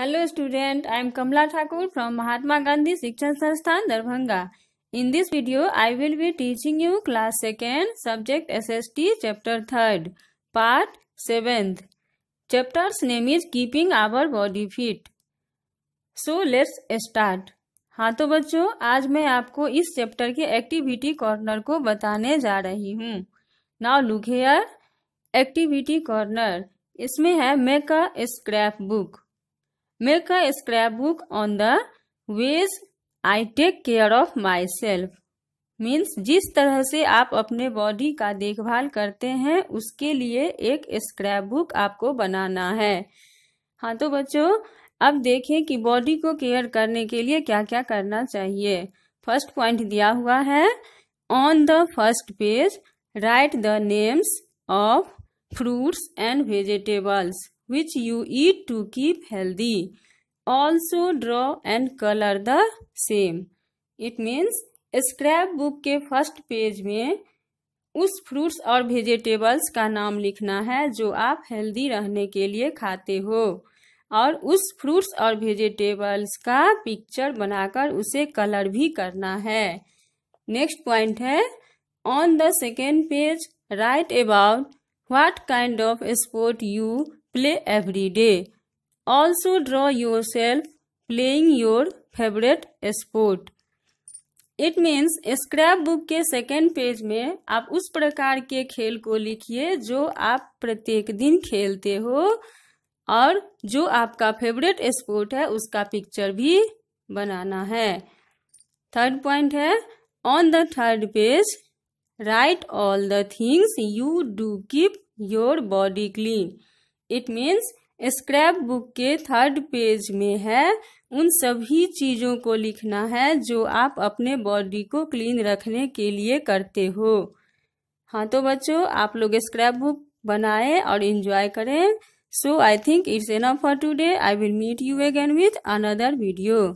Hello student I am Kamala Thakur from Mahatma Gandhi शिक्षण संस्थान Darbhanga in this video I will be teaching you class second subject S S T chapter third part seventh chapter name is keeping our body fit so let's start हाँ तो बच्चों आज मैं आपको इस chapter के एक्टिविटी कॉर्नर को बताने जा रही हूँ now look here activity corner इसमें है make a scrapbook Make scrapbook on the ways I take care of myself means जिस तरह से आप अपने बॉडी का देखभाल करते हैं उसके लिए एक स्क्रैप बुक आपको बनाना है हाँ तो बच्चों अब देखें कि बॉडी को केयर करने के लिए क्या क्या करना चाहिए फर्स्ट पॉइंट दिया हुआ है on the first page write the names of fruits and vegetables which you eat to keep healthy. Also draw and color the same. It means scrapbook के फर्स्ट पेज में उस fruits और vegetables का नाम लिखना है जो आप हेल्दी रहने के लिए खाते हो और उस फ्रूट्स और वेजिटेबल्स का पिक्चर बनाकर उसे कलर भी करना है नेक्स्ट पॉइंट है on the second page write about what kind of sport you every day also draw yourself playing your favourite sport it means scrapbook के second page में आप उस प्रकार के खेल को लिखिए जो आप प्रत्येक दिन खेलते हो और जो आपका फेवरेट स्पोर्ट है उसका पिक्चर भी बनाना है थर्ड पॉइंट है on the third page write all the things you do keep your body clean it means scrapbook के थर्ड पेज में है उन सभी चीज़ों को लिखना है जो आप अपने बॉडी को क्लीन रखने के लिए करते हो हाँ तो बच्चों आप लोग स्क्रैप बुक बनाए और इन्जॉय करें so I think it's enough for today I will meet you again with another video